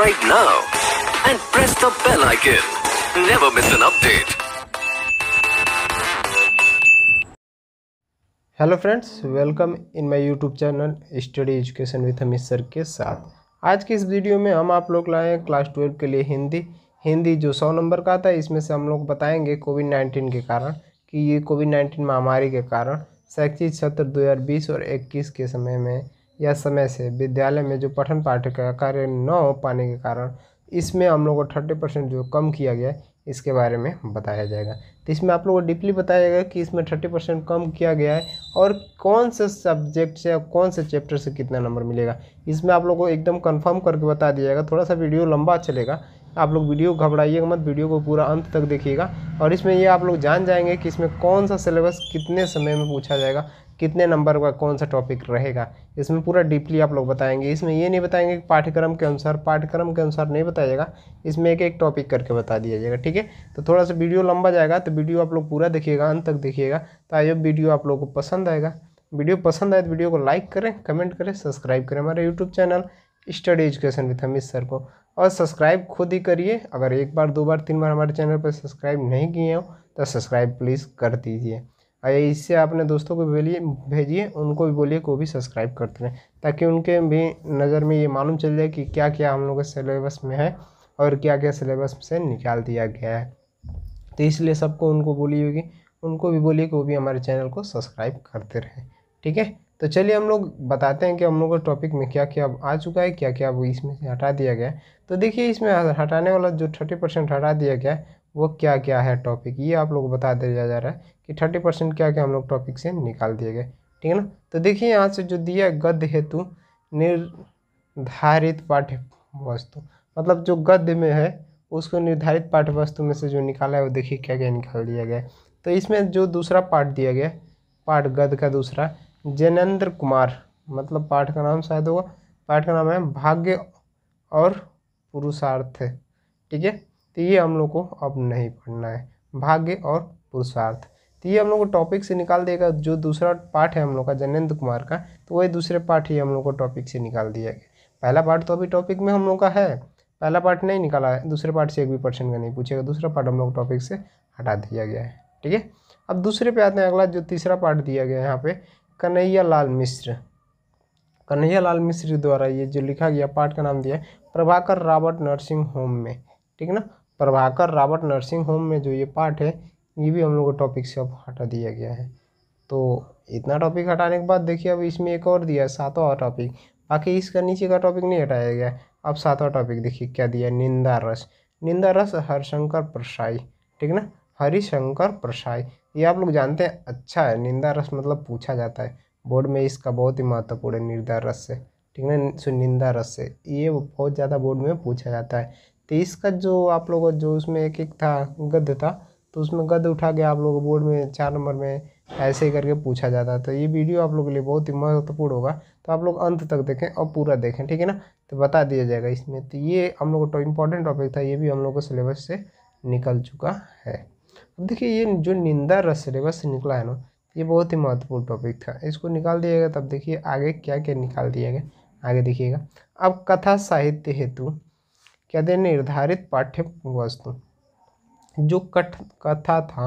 right now and press the bell icon. Never miss an update. Hello friends welcome in my YouTube channel study education with Hamish sir के साथ आज के इस video में हम आप लोग लाए हैं क्लास ट्वेल्व के लिए हिंदी हिंदी जो सौ नंबर का था इसमें से हम लोग बताएंगे कोविड नाइन्टीन के कारण कि ये कोविड नाइन्टीन महामारी के कारण शैक्षिक सत्र 2020 और 21 के समय में या समय से विद्यालय में जो पठन पाठ्य का कार्य न हो पाने के कारण इसमें हम लोग को थर्टी परसेंट जो कम किया गया है इसके बारे में बताया जाएगा तो इसमें आप लोगों को डीपली बताया जाएगा कि इसमें थर्टी परसेंट कम किया गया है और कौन से सब्जेक्ट से कौन से चैप्टर से कितना नंबर मिलेगा इसमें आप लोगों को एकदम कन्फर्म करके बता दिया जाएगा थोड़ा सा वीडियो लंबा चलेगा आप लोग वीडियो घबराइएगा मत वीडियो को पूरा अंत तक देखिएगा और इसमें ये आप लोग जान जाएंगे कि इसमें कौन सा सिलेबस कितने समय में पूछा जाएगा कितने नंबर का कौन सा टॉपिक रहेगा इसमें पूरा डीपली आप लोग बताएंगे इसमें ये नहीं बताएंगे कि पाठ्यक्रम के अनुसार पाठ्यक्रम के अनुसार नहीं बताया जाएगा इसमें एक एक टॉपिक करके बता दिया जाएगा ठीक है तो थोड़ा सा वीडियो लंबा जाएगा तो वीडियो आप लोग पूरा देखिएगा अंत तक देखिएगा तो आइए वीडियो आप लोग को पसंद आएगा वीडियो पसंद आए तो वीडियो को लाइक करें कमेंट करें सब्सक्राइब करें हमारा YouTube channel study education with Amit sir को और सब्सक्राइब खुद ही करिए अगर एक बार दो बार तीन बार हमारे चैनल पर सब्सक्राइब नहीं किए हो तो सब्सक्राइब प्लीज़ कर दीजिए आया इससे आपने दोस्तों को बोलिए भेजिए उनको भी बोलिए को भी सब्सक्राइब करते रहें ताकि उनके भी नज़र में ये मालूम चल जाए कि क्या क्या हम लोग के सिलेबस में है और क्या क्या सिलेबस से निकाल दिया गया है तो इसलिए सबको उनको बोली होगी उनको भी बोलिए कि वो भी हमारे चैनल को सब्सक्राइब करते रहें ठीक है तो चलिए हम लोग बताते हैं कि हम लोग का टॉपिक में क्या क्या आ चुका है क्या क्या वो इसमें से हटा दिया गया है तो देखिए इसमें हटाने वाला जो थर्टी परसेंट हटा दिया गया है वो क्या क्या है टॉपिक ये आप लोग को बता दिया जा रहा है कि थर्टी परसेंट क्या क्या हम लोग टॉपिक से निकाल दिए गए ठीक है ना तो देखिए यहाँ से जो दिया गद्य हेतु निर्धारित पाठ्य वस्तु मतलब जो गद्य में है उसको निर्धारित पाठ्य वस्तु में से जो निकाला है वो देखिए क्या क्या निकाल दिया गया तो इसमें जो दूसरा पाठ दिया गया पाठ गद्य का दूसरा जैनेन्द्र कुमार मतलब पाठ का नाम शायद होगा पाठ का नाम है भाग्य और पुरुषार्थ ठीक है तो ये हम लोग को अब नहीं पढ़ना है भाग्य और पुरुषार्थ तो ये हम लोग को टॉपिक से निकाल देगा जो दूसरा पार्ट है हम लोग का जनेन्द्र कुमार का तो वही दूसरे पार्ट ही हम लोग को टॉपिक से निकाल दिया गया पहला पार्ट तो अभी टॉपिक में हम लोग का है पहला पार्ट नहीं निकाला है दूसरे पार्ट से एक भी पर्सेंट का नहीं पूछेगा दूसरा पार्ट हम लोग टॉपिक से हटा दिया गया है ठीक है अब दूसरे पे आते हैं अगला जो तीसरा पार्ट दिया गया है यहाँ पे कन्हैया लाल मिश्र कन्हैया लाल मिश्र द्वारा ये जो लिखा गया पार्ट का नाम दिया है प्रभाकर रॉबर्ट नर्सिंग होम में ठीक ना प्रभाकर रावत नर्सिंग होम में जो ये पार्ट है ये भी हम लोग को टॉपिक से अब हटा दिया गया है तो इतना टॉपिक हटाने के बाद देखिए अब इसमें एक और दिया है सातवां टॉपिक बाकी इसका नीचे का टॉपिक नहीं हटाया गया अब सातवा टॉपिक देखिए क्या दिया निंदा रस निंदा रस हरिशंकर प्रसाई ठीक ना हरिशंकर प्रसाई ये आप लोग जानते हैं अच्छा है निंदा रस मतलब पूछा जाता है बोर्ड में इसका बहुत ही महत्वपूर्ण है निंदा रस से ठीक ना सुनिंदा निंदा रस से ये बहुत ज़्यादा बोर्ड में पूछा जाता है तो इसका जो आप लोगों जो उसमें एक एक था गद्य था तो उसमें गद्य उठा के आप लोग बोर्ड में चार नंबर में ऐसे ही करके पूछा जाता है तो ये वीडियो आप लोग के लिए बहुत ही महत्वपूर्ण होगा तो आप लोग अंत तक देखें और पूरा देखें ठीक है ना तो बता दिया जाएगा इसमें तो ये हम लोग का इंपॉर्टेंट टॉपिक था ये भी हम लोग को सिलेबस से निकल चुका है अब देखिए ये जो निंदा रस सिलेबस निकला है ना ये बहुत ही महत्वपूर्ण टॉपिक था इसको निकाल दिया तब देखिए आगे क्या क्या निकाल दिया गया आगे देखिएगा अब कथा साहित्य हेतु क्या दे निर्धारित पाठ्य वस्तु जो कठ कथा था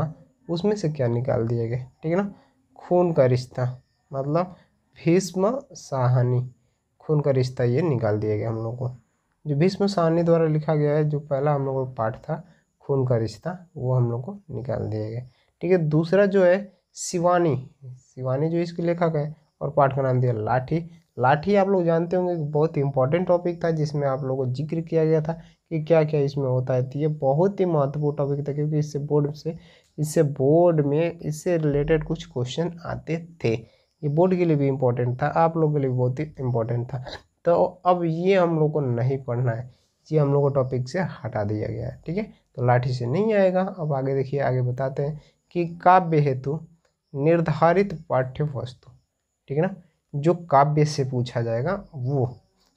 उसमें से क्या निकाल दिया गया ठीक है ना खून का रिश्ता मतलब भीष्म साहनी खून का रिश्ता ये निकाल दिया गया हम लोग को जो भीष्म साहनी द्वारा लिखा गया है जो पहला हम लोग का पाठ था खून का रिश्ता वो हम लोग को निकाल दिया गया ठीक है दूसरा जो है शिवानी शिवानी जो इसके लेखक है और पाठ का नाम दिया लाठी लाठी आप लोग जानते होंगे बहुत ही इंपॉर्टेंट टॉपिक था जिसमें आप लोगों को जिक्र किया गया था कि क्या क्या इसमें होता है तो ये बहुत ही महत्वपूर्ण टॉपिक था क्योंकि इससे बोर्ड से इससे बोर्ड में इससे रिलेटेड कुछ क्वेश्चन आते थे ये बोर्ड के लिए भी इम्पोर्टेंट था आप लोगों के लिए बहुत ही इम्पोर्टेंट था तो अब ये हम लोग को नहीं पढ़ना है ये हम लोग को टॉपिक से हटा दिया गया है ठीक है तो लाठी से नहीं आएगा अब आगे देखिए आगे बताते हैं कि काव्य हेतु निर्धारित पाठ्य वस्तु ठीक है ना जो काव्य से पूछा जाएगा वो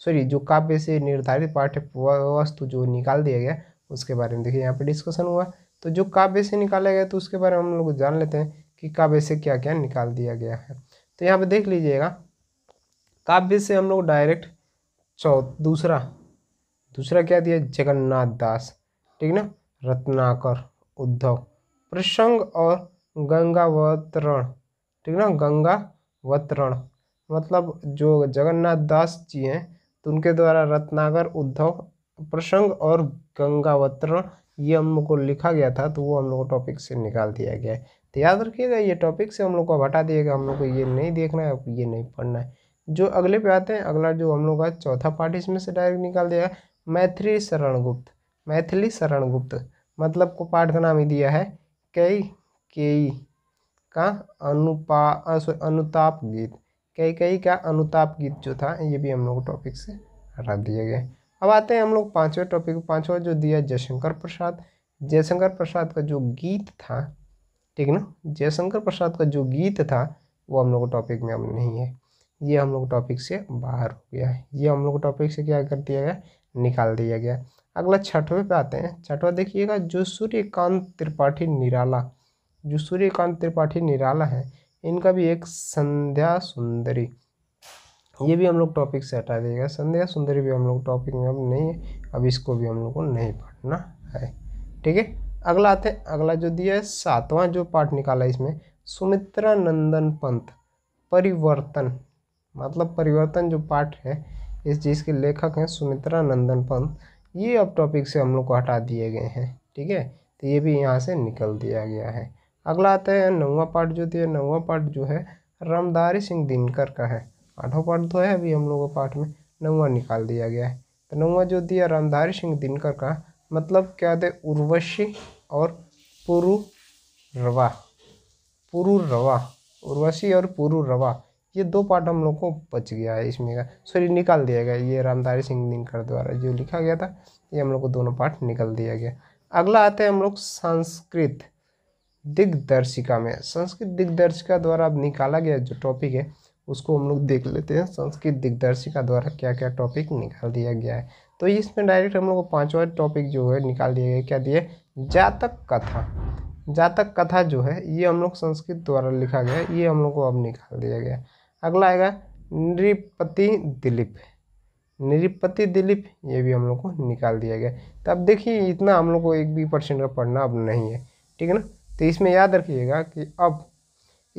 सॉरी जो काव्य से निर्धारित पाठ्य वस्तु जो निकाल दिया गया उसके बारे में देखिए यहाँ पे डिस्कशन हुआ तो जो काव्य से निकाला गया तो उसके बारे में हम लोग जान लेते हैं कि काव्य से क्या क्या निकाल दिया गया है तो यहाँ पे देख लीजिएगा काव्य से हम लोग डायरेक्ट चौ दूसरा दूसरा क्या दिया जगन्नाथ दास ठीक ना रत्नाकर उद्धव प्रसंग और गंगावतरण ठीक ना गंगावतरण मतलब जो जगन्नाथ दास जी हैं तो उनके द्वारा रत्नागर उद्धव प्रसंग और गंगावतरण ये हम लोग को लिखा गया था तो वो हम लोग को टॉपिक से निकाल दिया गया है तो याद रखिएगा ये टॉपिक से हम लोग को हटा दिया गया हम लोग को ये नहीं देखना है ये नहीं पढ़ना है जो अगले पे आते हैं अगला जो हम लोग का चौथा पार्ट इसमें से डायरेक्ट निकाल दिया मैथिली मैथिली शरणगुप्त मैथिली शरणगुप्त मतलब को पाठ का नाम ही दिया है कई केई का अनुपा अनुताप गीत कई कई का अनुताप गीत जो था ये भी हम लोग टॉपिक से हटा दिए गए अब आते हैं हम लोग पाँचवें टॉपिक पाँचवा जो दिया जयशंकर प्रसाद जयशंकर प्रसाद का जो गीत था ठीक ना जयशंकर प्रसाद का जो गीत था वो हम लोग टॉपिक में अब नहीं है ये हम लोग टॉपिक से बाहर हो गया है ये हम लोग टॉपिक से क्या कर दिया गया निकाल दिया गया अगला छठवें पे आते हैं छठवा देखिएगा जो सूर्यकांत त्रिपाठी निराला जो सूर्यकांत त्रिपाठी निराला है इनका भी एक संध्या सुंदरी ये भी हम लोग टॉपिक से हटा देगा संध्या सुंदरी भी हम लोग टॉपिक में अब नहीं है अब इसको भी हम लोग को नहीं पढ़ना है ठीक है अगला आते अगला जो दिया है सातवां जो पार्ट निकाला इसमें सुमित्रा नंदन पंत परिवर्तन मतलब परिवर्तन जो पाठ है इस चीज़ के लेखक हैं सुमित्रा नंदन पंत ये अब टॉपिक से हम लोग को हटा दिए गए हैं ठीक है तो ये भी यहाँ से निकल दिया गया है अगला आता है नौवा पार्ट जो दिया नौवा पार्ट जो है रामधारी सिंह दिनकर का है आठवां पार्ट तो है अभी हम लोगों पार्ट में नौवा निकाल दिया गया है तो नौवा जो दिया रामधारी सिंह दिनकर का मतलब क्या थे उर्वशी और पुरु रवा पुरु रवा उर्वशी और पुरु रवा ये दो पार्ट हम लोग को बच गया है इसमें का सॉरी निकाल दिया गया ये रामधारी सिंह दिनकर द्वारा जो लिखा गया था ये हम लोग को दोनों पार्ट निकाल दिया गया अगला आता है हम लोग संस्कृत दिग्दर्शिका में संस्कृत दिग्दर्शिका द्वारा अब निकाला गया जो टॉपिक है उसको हम लोग देख लेते हैं संस्कृत दिग्दर्शिका द्वारा क्या क्या टॉपिक निकाल दिया गया है तो इसमें डायरेक्ट हम लोग को पाँचवा टॉपिक जो है निकाल दिया गया क्या दिया जातक कथा जातक कथा जो है ये हम लोग संस्कृत द्वारा लिखा गया है ये हम लोग को अब निकाल दिया गया अगला आएगा नृपति दिलीप नृपति दिलीप ये भी हम लोग को निकाल दिया गया तो अब देखिए इतना हम लोग को एक भी परसेंट का पढ़ना अब नहीं है ठीक है ना तो इसमें याद रखिएगा कि अब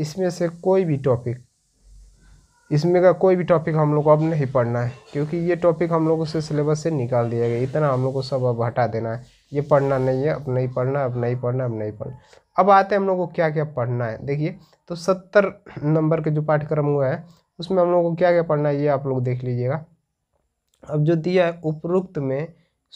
इसमें से कोई भी टॉपिक इसमें का कोई भी टॉपिक हम लोग को अब नहीं पढ़ना है क्योंकि ये टॉपिक हम लोगों से सिलेबस से निकाल दिया गया इतना हम लोग को सब अब हटा देना है ये पढ़ना नहीं है अब नहीं पढ़ना अब नहीं पढ़ना अब नहीं पढ़ना अब आते हैं हम लोग को क्या क्या पढ़ना है देखिए तो सत्तर नंबर के जो पाठ्यक्रम हुआ है उसमें हम लोग को क्या क्या पढ़ना है ये आप लोग देख लीजिएगा अब जो दिया है उपरोक्त में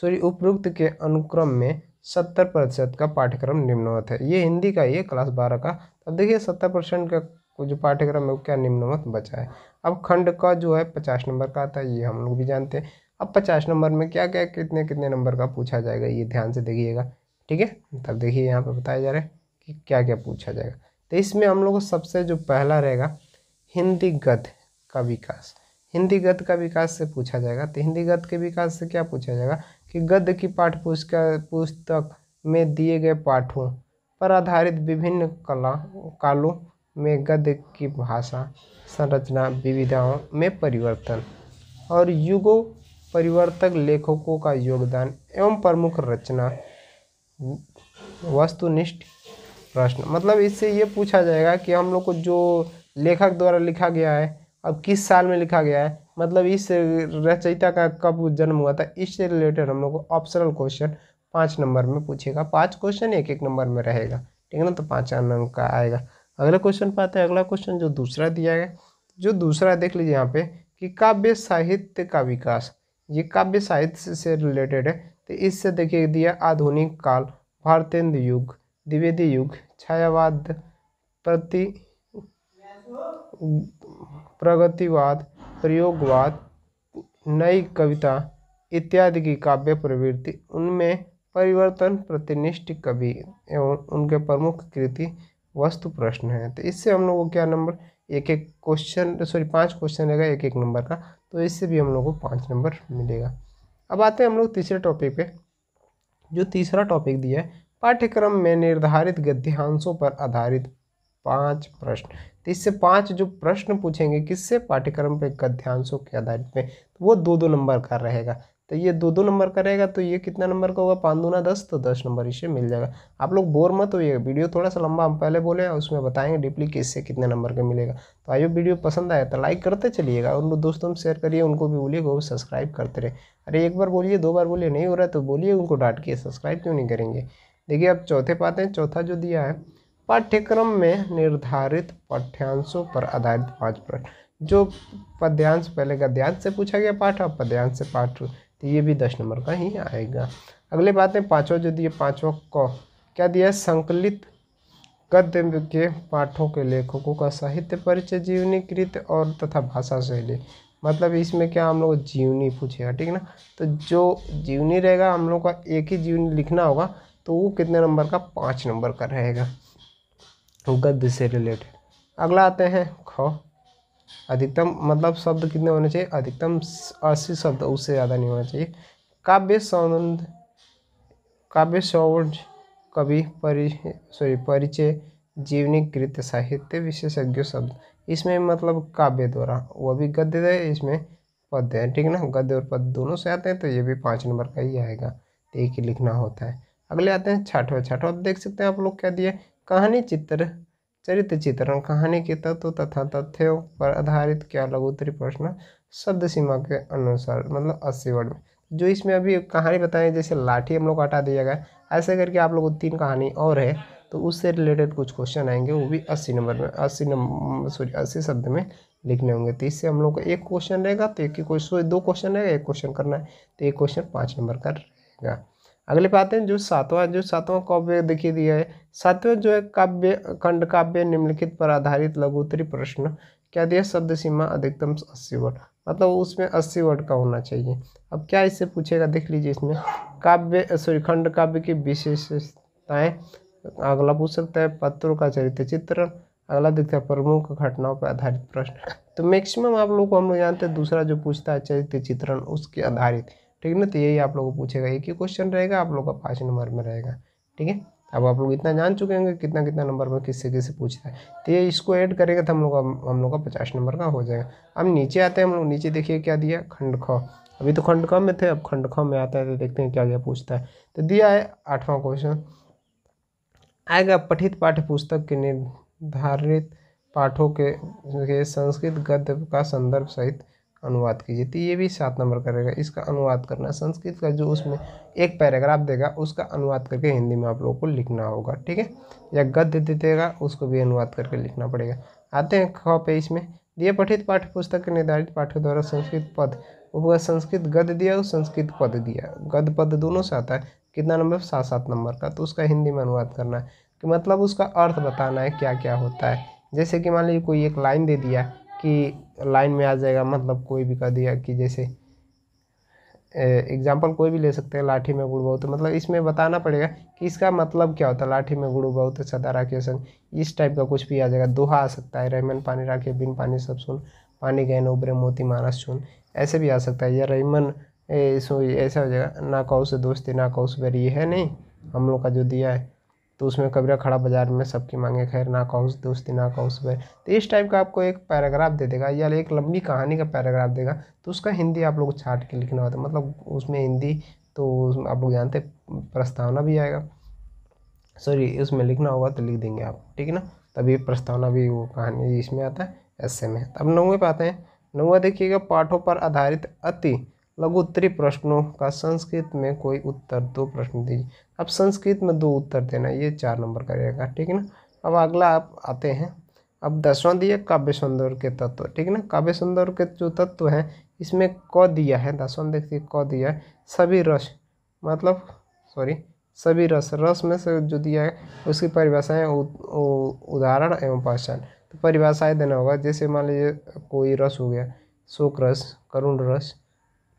सॉरी उपरोक्त के अनुक्रम में सत्तर प्रतिशत का पाठ्यक्रम निम्नवत है ये हिंदी का ही है क्लास बारह का अब देखिए सत्तर परसेंट का जो पाठ्यक्रम है वो क्या निम्नवत बचा है अब खंड का जो है पचास नंबर का आता है ये हम लोग भी जानते हैं अब पचास नंबर में क्या क्या कितने कितने नंबर का पूछा जाएगा ये ध्यान से देखिएगा ठीक है तब देखिए यहाँ पर बताया जा रहा है कि क्या क्या पूछा जाएगा तो इसमें हम लोग सबसे जो पहला रहेगा हिंदी गद्य का विकास हिंदी गद्य का विकास से पूछा जाएगा तो हिंदी गद्य के विकास से क्या पूछा जाएगा कि गद्य की पाठ पुस्तक में दिए गए पाठों पर आधारित विभिन्न कला कालों में गद्य की भाषा संरचना विविधाओं में परिवर्तन और युगों परिवर्तक लेखकों का योगदान एवं प्रमुख रचना वस्तुनिष्ठ प्रश्न मतलब इससे ये पूछा जाएगा कि हम लोग को जो लेखक द्वारा लिखा गया है अब किस साल में लिखा गया है मतलब इस रचयिता का कब जन्म हुआ था इससे रिलेटेड हम लोग को ऑप्शनल क्वेश्चन पाँच नंबर में पूछेगा पाँच क्वेश्चन एक एक नंबर में रहेगा ठीक है ना तो पाँच अंक का आएगा अगला क्वेश्चन पाते हैं अगला क्वेश्चन जो दूसरा दिया गया जो दूसरा देख लीजिए यहाँ पे कि काव्य साहित्य का विकास ये काव्य साहित्य से रिलेटेड है तो इससे देखिए दिया आधुनिक काल भारतेंद्र युग द्विवेदी युग छायावाद प्रति प्रगतिवाद प्रयोगवाद नई कविता इत्यादि की काव्य प्रवृत्ति उनमें परिवर्तन प्रतिनिष्ठ कवि एवं उनके प्रमुख कृति वस्तु प्रश्न है तो इससे हम लोगों को क्या नंबर एक एक क्वेश्चन सॉरी पांच क्वेश्चन रहेगा एक एक नंबर का तो इससे भी हम लोग को पाँच नंबर मिलेगा अब आते हैं हम लोग तीसरे टॉपिक पे जो तीसरा टॉपिक दिया है पाठ्यक्रम में निर्धारित गद्यांशों पर आधारित पांच प्रश्न तो इससे पांच जो प्रश्न पूछेंगे किससे पाठ्यक्रम पे गद्यांशों के आधारित पे तो वो दो दो नंबर का रहेगा तो ये दो दो नंबर का रहेगा तो ये कितना नंबर का होगा पाँच दूना दस तो दस नंबर इससे मिल जाएगा आप लोग बोर मत होइए वीडियो थोड़ा सा लंबा हम पहले बोले उसमें बताएंगे डीपली कि इससे कितने नंबर का मिलेगा तो आइए वीडियो पसंद आया तो लाइक करते चलिएगा उन दोस्तों शेयर करिए उनको भी बोलिए वो सब्सक्राइब करते रहे अरे एक बार बोलिए दो बार बोलिए नहीं हो रहा तो बोलिए उनको डांट के सब्सक्राइब क्यों नहीं करेंगे देखिए अब चौथे पाते हैं चौथा जो दिया है पाठ्यक्रम में निर्धारित पाठ्यांशों पर आधारित पांच प्रश्न जो पद्यांश पहले गद्यांश से पूछा गया पाठ और पद्यांश से पाठ तो ये भी दस नंबर का ही आएगा अगली बात है पाँचवा जो दिए पाँचवा क क्या दिया संकलित गद्य के पाठों के लेखकों का साहित्य परिचय जीवनी कृत और तथा भाषा शैली मतलब इसमें क्या हम लोग जीवनी पूछेगा ठीक है ना तो जो जीवनी रहेगा हम लोग का एक ही जीवनी लिखना होगा तो वो कितने नंबर का पाँच नंबर का रहेगा तो गद्य से रिलेटेड अगला आते हैं ख अधिकतम मतलब शब्द कितने होने चाहिए अधिकतम अस्सी शब्द उससे ज़्यादा नहीं होना चाहिए काव्य सौंद काव्य सौज कवि परि सॉरी परिचय जीवनी कृत्य साहित्य विशेषज्ञ शब्द इसमें मतलब काव्य द्वारा वह भी गद्य है इसमें पद्य है ठीक है ना गद्य और पद दोनों से आते हैं तो ये भी पाँच नंबर का ही आएगा तो एक ही लिखना होता है अगले आते हैं छठवा छठवा देख सकते हैं आप लोग क्या दिए कहानी चित्र चरित्र चित्रण कहानी के तत्व तथा तथ्यों पर आधारित क्या लघु उत्तरी प्रश्न शब्द सीमा के अनुसार मतलब अस्सी वर्ड में जो इसमें अभी कहानी बताए जैसे लाठी हम लोग हटा दिया गया ऐसे करके आप लोग तीन कहानी और है तो उससे रिलेटेड कुछ क्वेश्चन आएंगे वो भी अस्सी नंबर में अस्सी नंबर सॉरी अस्सी शब्द में लिखने होंगे तो इससे हम लोग का एक क्वेश्चन रहेगा तो एक ही क्वेश्चन दो क्वेश्चन रहेगा एक क्वेश्चन करना है तो एक क्वेश्चन पाँच नंबर का रहेगा अगले पे आते हैं जो सातवां जो सातवां काव्य देखिए दिया है सातवें जो है काव्य खंड काव्य निम्नलिखित पर आधारित लघुतरी प्रश्न क्या दिया शब्द सीमा अधिकतम अस्सी वर्ड मतलब उसमें अस्सी वर्ड का होना चाहिए अब क्या इससे पूछेगा देख लीजिए इसमें काव्य सॉरी खंड काव्य की विशेषताएं अगला पूछ सकता है पत्रों का चरित्र चित्रण अगला देखता है प्रमुख घटनाओं पर आधारित प्रश्न तो मैक्सिमम आप लोग को हम लोग जानते हैं दूसरा जो पूछता है चरित्र चित्रण उसके आधारित ठीक है ना तो यही आप लोग को पूछेगा एक ही क्वेश्चन रहेगा आप लोग का पाँच नंबर में रहेगा ठीक है अब आप लोग इतना जान चुके होंगे कितना कितना नंबर में किससे किससे पूछता है तो ये इसको ऐड करेगा तो हम लोग हम लोग का पचास नंबर का हो जाएगा अब नीचे आते हैं हम लोग नीचे देखिए क्या दिया खंड ख अभी तो खंड ख में थे अब खंड ख में आता है तो देखते हैं क्या क्या पूछता है तो दिया है आठवां क्वेश्चन आएगा पठित पाठ्य पुस्तक के निर्धारित पाठों के, के संस्कृत गद्य का संदर्भ सहित अनुवाद कीजिए तो ये भी सात नंबर करेगा इसका अनुवाद करना संस्कृत का जो उसमें एक पैराग्राफ देगा उसका अनुवाद करके हिंदी में आप लोगों को लिखना होगा ठीक है या गद्य दे देगा उसको भी अनुवाद करके लिखना पड़ेगा आते हैं ख पे इसमें दिए पठित पाठ्य पुस्तक के निर्धारित पाठ्य द्वारा संस्कृत पद उपगत संस्कृत गद्य दिया और संस्कृत पद दिया गद्य पद दोनों से आता है कितना नंबर सात सात नंबर का तो उसका हिंदी में अनुवाद करना है कि मतलब उसका अर्थ बताना है क्या क्या होता है जैसे कि मान लीजिए कोई एक लाइन दे दिया कि लाइन में आ जाएगा मतलब कोई भी कह दिया कि जैसे एग्जाम्पल कोई भी ले सकते हैं लाठी में गुड़ बहुत मतलब इसमें बताना पड़ेगा कि इसका मतलब क्या होता है लाठी में गुड़ बहुत सदा राखी सन इस टाइप का कुछ भी आ जाएगा दोहा आ सकता है रहमन पानी राखी बिन पानी सब सुन पानी गहन उबरे मोती मानस चुन ऐसे भी आ सकता है या रहमन ऐसा हो जाएगा ना कहो से दोस्ती ना कहो से ये है नहीं हम लोग का जो दिया है तो उसमें कबीरा खड़ा बाजार में सबकी मांगे खैर ना कहूँस दोस्ती ना कहूँस वह तो इस टाइप का आपको एक पैराग्राफ दे देगा या एक लंबी कहानी का पैराग्राफ देगा तो उसका हिंदी आप लोग छाट के लिखना होता है मतलब उसमें हिंदी तो उसमें आप लोग जानते प्रस्तावना भी आएगा सॉरी उसमें लिखना होगा तो लिख देंगे आप ठीक है ना तभी प्रस्तावना भी वो कहानी इसमें आता है ऐसे में अब नौवे पाते आते हैं नौवा देखिएगा पाठों पर आधारित अति लघु उत्तरी प्रश्नों का संस्कृत में कोई उत्तर दो प्रश्न दीजिए अब संस्कृत में दो उत्तर देना ये चार नंबर का रहेगा ठीक है ना अब अगला आप आते हैं अब दसवां दिया काव्य सौंदर्य के तत्व ठीक है ना काव्य सौंदर्य के जो तत्व हैं इसमें क दिया है दसवां देखिए क दिया है सभी रस मतलब सॉरी सभी रस रस में से जो दिया है उसकी परिभाषाएं उदाहरण एवं पहचान तो परिभाषाएं देना होगा जैसे मान लीजिए कोई रस हो गया शोक रस करुण रस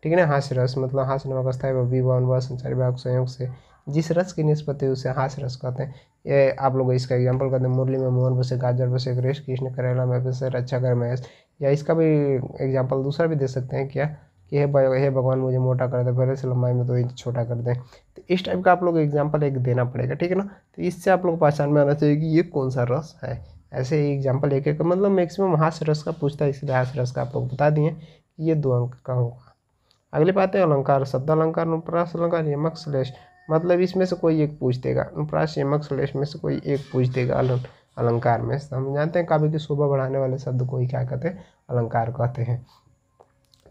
ठीक है ना हास्य रस मतलब हास्य नामक स्थायी है विवान व संचारी भाव संयोग से जिस रस की निष्पत्ति उसे हास्य रस कहते हैं ये आप लोग इसका एग्जाम्पल कहते हैं मुरली में मोहन बसे गाजर बसे ग्रेश कृष्ण करेला में बसे रक्षा कर महेश या इसका भी एग्जाम्पल दूसरा भी दे सकते हैं क्या कि हे हे भगवान मुझे मोटा कर दे पहले से लंबाई में दो तो इंच छोटा कर दें तो इस टाइप का आप लोग एग्जाम्पल एक देना पड़ेगा ठीक है ना तो इससे आप लोग पहचान में आना चाहिए कि ये कौन सा रस है ऐसे ही एग्जाम्पल एक एक मतलब मैक्सिमम हास्य रस का पूछता है इसलिए हास्य रस का आप लोग बता दिए कि ये दो अंक का होगा अगली बात है अलंकार शब्द अलंकार अनुप्रास अलंकार यमक श्लेष मतलब इसमें से कोई एक पूछ देगा अनुप्रास यमक श्लेष में से कोई एक पूछ देगा अलंकार में हम जानते हैं काव्य की शोभा बढ़ाने वाले शब्द को ही क्या कहते हैं अलंकार कहते हैं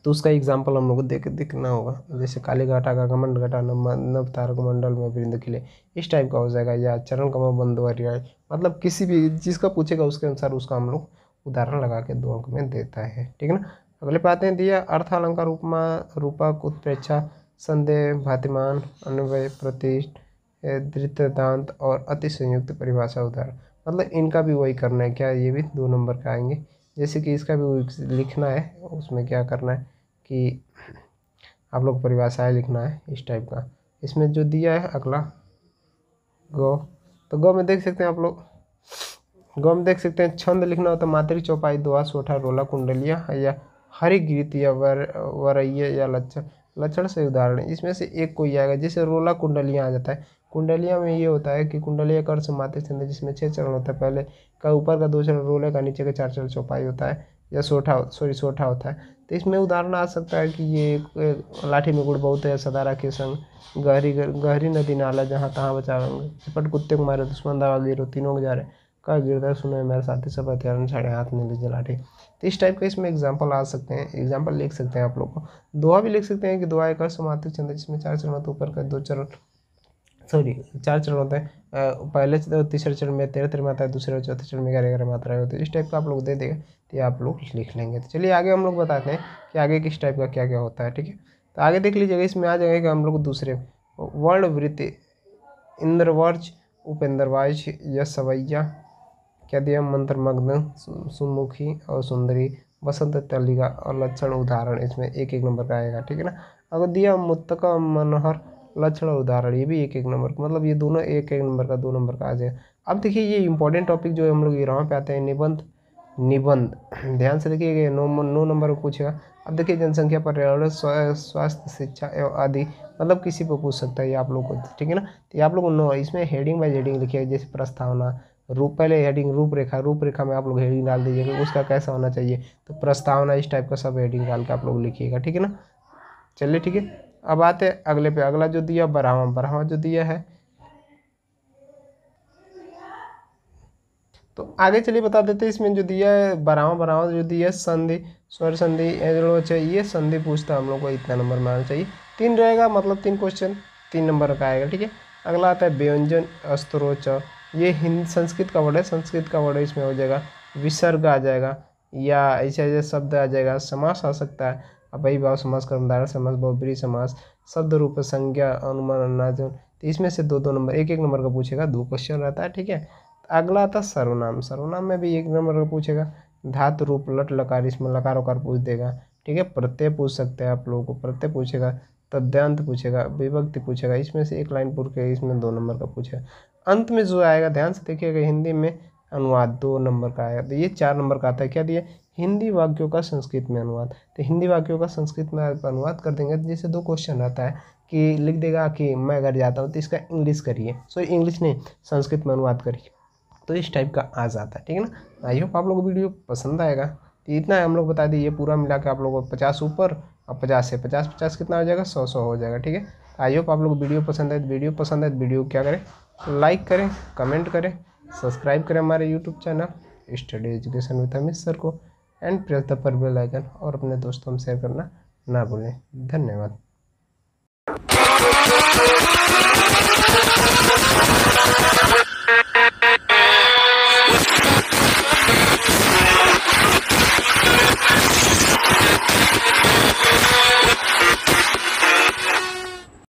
तो उसका एग्जाम्पल हम लोग को देख दिखना होगा जैसे काली घाटा का घमंड घटा नव तारक मंडल में वृंद खिले इस टाइप का हो जाएगा या चरण कमल बंद मतलब किसी भी जिसका पूछेगा उसके अनुसार उसका हम लोग उदाहरण लगा के दो अंक में देता है ठीक है ना अगले અગલે પાતે દિયા અર્થાલંકાર રૂપમાં रूपक उत्प्रेक्षा संदेह भातिमान अनुय प्रतिष्ठ और अति संयुक्त परिभाषा उदाहरण मतलब इनका भी वही करना है क्या ये भी दो नंबर का आएंगे जैसे कि इसका भी लिखना है उसमें क्या करना है कि आप लोग परिभाषाएँ लिखना है इस टाइप का इसमें जो दिया है अगला गौ तो गौ में देख सकते हैं आप लोग गौ में देख सकते हैं छंद लिखना हो तो मातृ चौपाई दुआ सोठा रोला कुंडलिया या हरी गीत या वर वरीय या लक्षण लक्षण से उदाहरण इसमें से एक कोई आएगा जैसे रोला कुंडलियाँ आ जाता है कुंडलिया में ये होता है कि कुंडली कर समाते छंद जिसमें छः चरण होता है पहले का ऊपर का दो चरण रोले का नीचे का चार चरण चौपाई होता है या सोठा सॉरी सोठा होता है तो इसमें उदाहरण आ सकता है कि ये लाठी में गुड़ बहुत है सदारा के संग गहरी गहरी नदी नाला जहाँ तहाँ बचा चपट कुत्ते को मारे दुश्मन दावा गिरो तीनों जा रहे का गिरदार सुना है मेरे साथी सब हथियार साढ़े हाथ नीले लाठी तो इस टाइप का इसमें एग्जाम्पल आ सकते हैं एग्जाम्पल लिख सकते हैं आप लोग को दुआ भी लिख सकते हैं कि दुआ एक समातिक चंद्र जिसमें चार चरण होते ऊपर का दो चरण सॉरी चार चरण होते हैं पहले तीसरे चरण में तेरह तेरह मात्रा है दूसरे और चौथे चरण में ग्यारह ग्यारह मात्रा होती है इस टाइप का आप लोग दे देगा तो ये आप लोग लिख लेंगे तो चलिए आगे हम लोग बताते हैं कि आगे किस टाइप का क्या क्या होता है ठीक है तो आगे देख लीजिएगा इसमें आ जाएगा कि हम लोग दूसरे वर्ल्ड वृत्ति इंद्रवर्ज उपेंद्रवाज सवैया क्या दिया मंत्रमग्न सुमुखी और सुंदरी वसंत तलिका और लक्षण उदाहरण इसमें एक एक नंबर का आएगा ठीक है ना अगर दिया मुतका मनोहर लक्षण उदाहरण ये भी एक एक नंबर मतलब ये दोनों एक एक नंबर का दो नंबर का आ जाएगा अब देखिए ये इंपॉर्टेंट टॉपिक जो है हम लोग यहाँ पे आते हैं निबंध निबंध ध्यान से देखिए नौ नौ नंबर पूछेगा अब देखिए जनसंख्या पर्यावरण स्वास्थ्य शिक्षा एवं आदि मतलब किसी पर पूछ सकता है ये आप लोग को ठीक है ना तो ये आप लोग को इसमें हेडिंग बाई हेडिंग लिखिए जैसे प्रस्तावना रूप पहले हेडिंग रूपरेखा रूपरेखा में आप लोग हेडिंग डाल दीजिएगा उसका कैसा होना चाहिए तो प्रस्तावना इस टाइप का सब हेडिंग डाल के आप लोग लिखिएगा ठीक है ना चलिए ठीक है अब आते हैं अगले पे अगला जो दिया बरहवा बरहवा जो दिया है तो आगे चलिए बता देते हैं इसमें जो दिया है बरावा बरावा जो दिया है संधि स्वर संधि ये संधि पूछता हम लोग को इतना नंबर में आना चाहिए तीन रहेगा मतलब तीन क्वेश्चन तीन नंबर का आएगा ठीक है अगला आता है व्यंजन अस्त्रोच ये हिंद संस्कृत का वर्ड है संस्कृत का वर्ड इसमें हो जाएगा विसर्ग आ जाएगा या ऐसे ऐसे शब्द आ जाएगा समास आ सकता है अभय भाव समास कर्मधारा समास बहुबरी समास शब्द रूप संज्ञा अनुमान अन्नाजन तो इसमें से दो दो नंबर एक एक नंबर का पूछेगा दो क्वेश्चन रहता है ठीक है अगला आता सर्वनाम सर्वनाम में भी एक नंबर का पूछेगा धातु रूप लट लकार इसमें लकार उकार पूछ देगा ठीक है प्रत्यय पूछ सकते हैं आप लोगों को प्रत्यय पूछेगा तद्यांत पूछेगा विभक्ति पूछेगा इसमें से एक लाइन पूछ के इसमें दो नंबर का पूछेगा अंत में जो आएगा ध्यान से देखिएगा हिंदी में अनुवाद दो नंबर का आएगा तो ये चार नंबर का आता है क्या दिया हिंदी वाक्यों का संस्कृत में अनुवाद तो हिंदी वाक्यों का संस्कृत में अनुवाद कर देंगे जैसे दो क्वेश्चन आता है कि लिख देगा कि मैं अगर जाता हूँ तो इसका इंग्लिश करिए सो इंग्लिश नहीं संस्कृत में अनुवाद करिए तो इस टाइप का आ जाता है ठीक है ना आई होप आप लोग को वीडियो पसंद आएगा तो इतना हम लोग बता दिए ये पूरा मिला के आप लोगों को पचास ऊपर अब पचास से पचास पचास कितना हो जाएगा सौ सौ हो जाएगा ठीक है आई होप आप लोग वीडियो पसंद है वीडियो पसंद है तो वीडियो क्या करें लाइक करें कमेंट करें सब्सक्राइब करें हमारे YouTube channel study education with Amit sir को एंड प्रेस द पर बेल आइकन और अपने दोस्तों में शेयर करना ना भूलें धन्यवाद Thank you.